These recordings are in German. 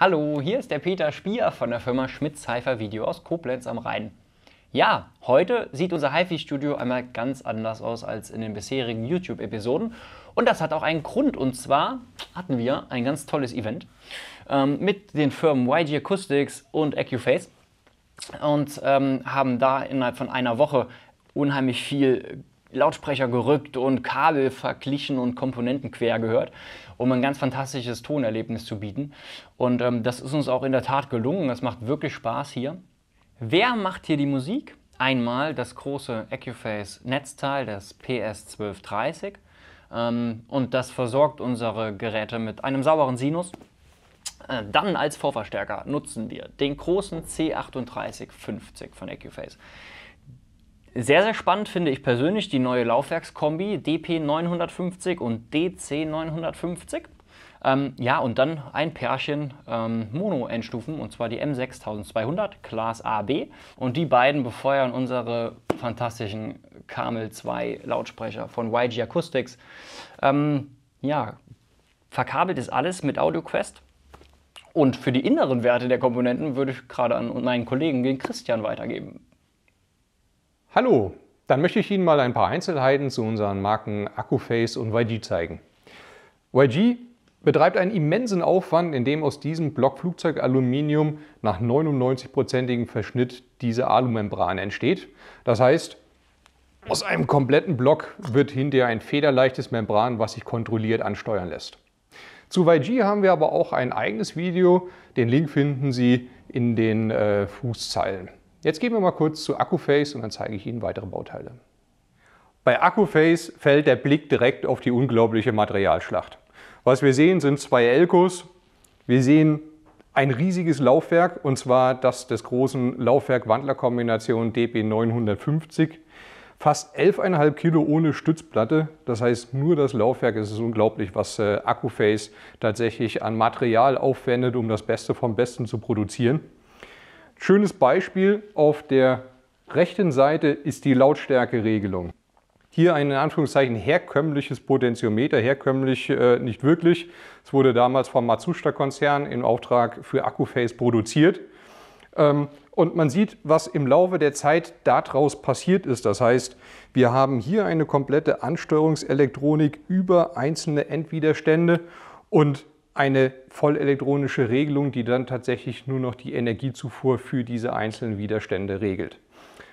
Hallo, hier ist der Peter Spier von der Firma Schmitz Heifer Video aus Koblenz am Rhein. Ja, heute sieht unser HiFi-Studio einmal ganz anders aus als in den bisherigen YouTube-Episoden. Und das hat auch einen Grund. Und zwar hatten wir ein ganz tolles Event ähm, mit den Firmen YG Acoustics und Accuface und ähm, haben da innerhalb von einer Woche unheimlich viel Lautsprecher gerückt und Kabel verglichen und Komponenten quer gehört, um ein ganz fantastisches Tonerlebnis zu bieten. Und ähm, das ist uns auch in der Tat gelungen. Das macht wirklich Spaß hier. Wer macht hier die Musik? Einmal das große Accuface Netzteil, das PS1230. Ähm, und das versorgt unsere Geräte mit einem sauberen Sinus. Äh, dann als Vorverstärker nutzen wir den großen C3850 von Accuface. Sehr, sehr spannend finde ich persönlich die neue Laufwerkskombi DP950 und DC950. Ähm, ja, und dann ein Pärchen ähm, Mono-Endstufen, und zwar die M6200 Class AB. Und die beiden befeuern unsere fantastischen Kamel 2 Lautsprecher von YG Acoustics. Ähm, ja, verkabelt ist alles mit AudioQuest. Und für die inneren Werte der Komponenten würde ich gerade an meinen Kollegen, den Christian, weitergeben. Hallo, dann möchte ich Ihnen mal ein paar Einzelheiten zu unseren Marken Accuface und YG zeigen. YG betreibt einen immensen Aufwand, indem aus diesem Block Flugzeugaluminium nach 99-prozentigem Verschnitt diese Alumembran entsteht. Das heißt, aus einem kompletten Block wird hinterher ein federleichtes Membran, was sich kontrolliert ansteuern lässt. Zu YG haben wir aber auch ein eigenes Video. Den Link finden Sie in den äh, Fußzeilen. Jetzt gehen wir mal kurz zu Akkuface und dann zeige ich Ihnen weitere Bauteile. Bei Akkuface fällt der Blick direkt auf die unglaubliche Materialschlacht. Was wir sehen, sind zwei Elkos. Wir sehen ein riesiges Laufwerk, und zwar das des großen Laufwerk-Wandler-Kombination DB950. Fast 11,5 Kilo ohne Stützplatte, das heißt nur das Laufwerk. Es ist unglaublich, was äh, Akkuface tatsächlich an Material aufwendet, um das Beste vom Besten zu produzieren. Schönes Beispiel, auf der rechten Seite ist die Lautstärkeregelung. Hier ein in Anführungszeichen herkömmliches Potentiometer, herkömmlich äh, nicht wirklich. Es wurde damals vom Matsushita-Konzern im Auftrag für Akkuface produziert. Ähm, und man sieht, was im Laufe der Zeit daraus passiert ist. Das heißt, wir haben hier eine komplette Ansteuerungselektronik über einzelne Endwiderstände und eine vollelektronische Regelung, die dann tatsächlich nur noch die Energiezufuhr für diese einzelnen Widerstände regelt.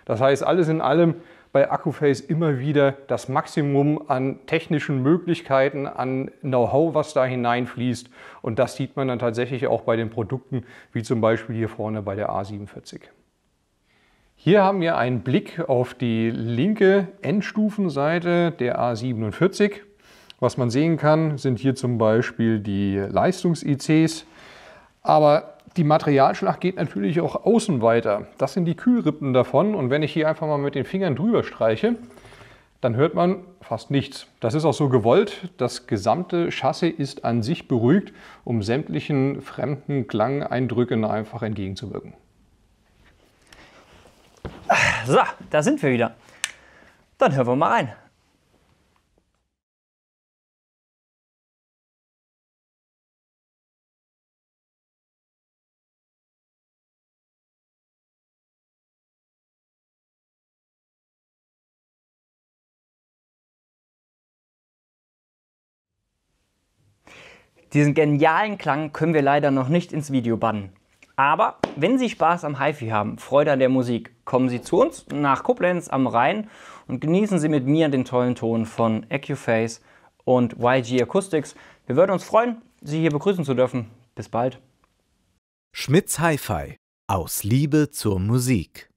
Das heißt, alles in allem bei Akkuface immer wieder das Maximum an technischen Möglichkeiten, an Know-how, was da hineinfließt. Und das sieht man dann tatsächlich auch bei den Produkten, wie zum Beispiel hier vorne bei der A47. Hier haben wir einen Blick auf die linke Endstufenseite der A47. Was man sehen kann, sind hier zum Beispiel die Leistungs-ICs. Aber die Materialschlacht geht natürlich auch außen weiter. Das sind die Kühlrippen davon und wenn ich hier einfach mal mit den Fingern drüber streiche, dann hört man fast nichts. Das ist auch so gewollt. Das gesamte Chassis ist an sich beruhigt, um sämtlichen fremden Klangeindrücken einfach entgegenzuwirken. So, da sind wir wieder. Dann hören wir mal rein. Diesen genialen Klang können wir leider noch nicht ins Video bannen. Aber wenn Sie Spaß am HiFi haben, Freude an der Musik, kommen Sie zu uns nach Koblenz am Rhein und genießen Sie mit mir den tollen Ton von Accuface und YG Acoustics. Wir würden uns freuen, Sie hier begrüßen zu dürfen. Bis bald. Schmitz HiFi aus Liebe zur Musik.